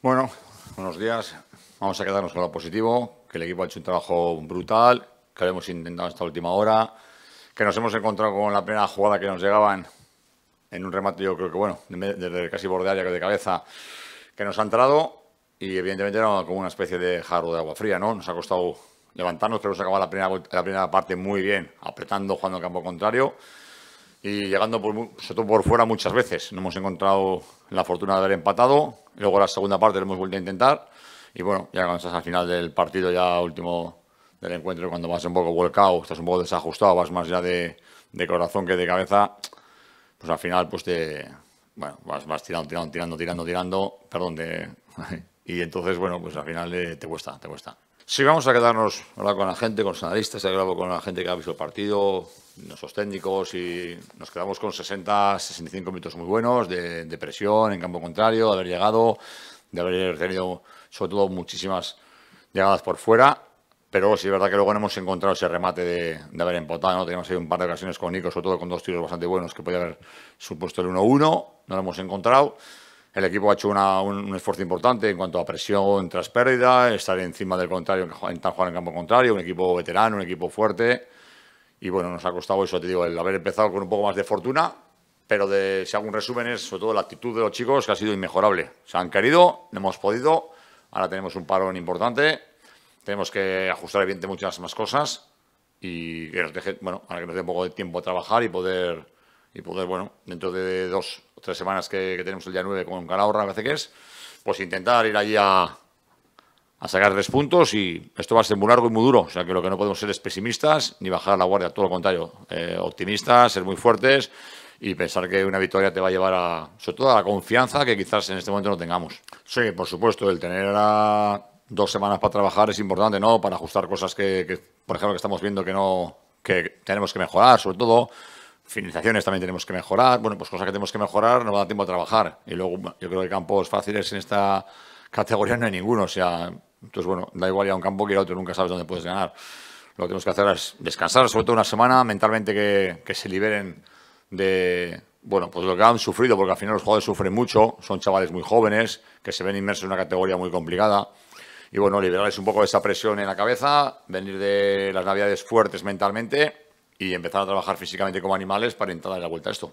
Bueno, buenos días. Vamos a quedarnos con lo positivo, que el equipo ha hecho un trabajo brutal, que lo hemos intentado esta última hora, que nos hemos encontrado con la primera jugada que nos llegaban en un remate, yo creo que bueno, desde casi ya que de cabeza, que nos ha entrado y evidentemente era como una especie de jarro de agua fría, ¿no? Nos ha costado levantarnos, pero se acabado la primera, la primera parte muy bien, apretando, jugando en campo contrario y llegando por, sobre todo por fuera muchas veces. No hemos encontrado la fortuna de haber empatado, luego la segunda parte lo hemos vuelto a intentar y bueno, ya cuando estás al final del partido, ya último del encuentro, cuando vas un poco volcado, estás un poco desajustado, vas más ya de, de corazón que de cabeza, pues al final pues te... Bueno, vas, vas tirando, tirando, tirando, tirando, tirando, perdón, de, y entonces, bueno, pues al final eh, te cuesta, te cuesta. Si vamos a quedarnos hablar con la gente, con los analistas, he con la gente que ha visto el partido, nuestros técnicos, y nos quedamos con 60, 65 minutos muy buenos de, presión en campo contrario, de haber llegado, de haber tenido sobre todo muchísimas llegadas por fuera. Pero sí es verdad que luego no hemos encontrado ese remate de, haber empotado. ¿no? Teníamos ahí un par de ocasiones con Nico, sobre todo con dos tiros bastante buenos que podía haber supuesto el 1-1. No lo hemos encontrado. El equipo ha hecho un, esfuerzo importante en cuanto a presión tras pérdida, estar encima del contrario, en tan jugar en campo contrario, un equipo veterano, un equipo fuerte. Y bueno, nos ha costado eso, te digo, el haber empezado con un poco más de fortuna, pero de, si hago un resumen es sobre todo la actitud de los chicos que ha sido inmejorable. Se han querido, no hemos podido, ahora tenemos un parón importante, tenemos que ajustar evidentemente muchas más cosas y bueno, ahora que nos dé un poco de tiempo a trabajar y poder y poder, bueno, dentro de dos o tres semanas que, tenemos el día 9 con Calahorra, parece que es, pues intentar ir allí a, a sacar tres puntos y esto va a ser muy largo y muy duro. O sea que lo que no podemos ser es pesimistas ni bajar la guardia, todo lo contrario, eh, optimistas, ser muy fuertes y pensar que una victoria te va a llevar a, sobre todo a la confianza que quizás en este momento no tengamos. Sí, por supuesto, el tener a dos semanas para trabajar es importante, ¿no? Para ajustar cosas que, que por ejemplo, que estamos viendo que no, que tenemos que mejorar, sobre todo Finalizaciones también tenemos que mejorar. Bueno, pues cosas que tenemos que mejorar nos va a dar tiempo a trabajar. Y luego yo creo que campos fáciles en esta categoría no hay ninguno. O sea, entonces bueno, da igual ir a un campo que ir a otro, nunca sabes dónde puedes ganar. Lo que tenemos que hacer es descansar, sobre todo una semana, mentalmente que, que se liberen de, bueno, pues lo que han sufrido, porque al final los jugadores sufren mucho, son chavales muy jóvenes, que se ven inmersos en una categoría muy complicada. Y bueno, liberarles un poco de esa presión en la cabeza, venir de las navidades fuertes mentalmente y empezar a trabajar físicamente como animales para intentar dar la vuelta a esto.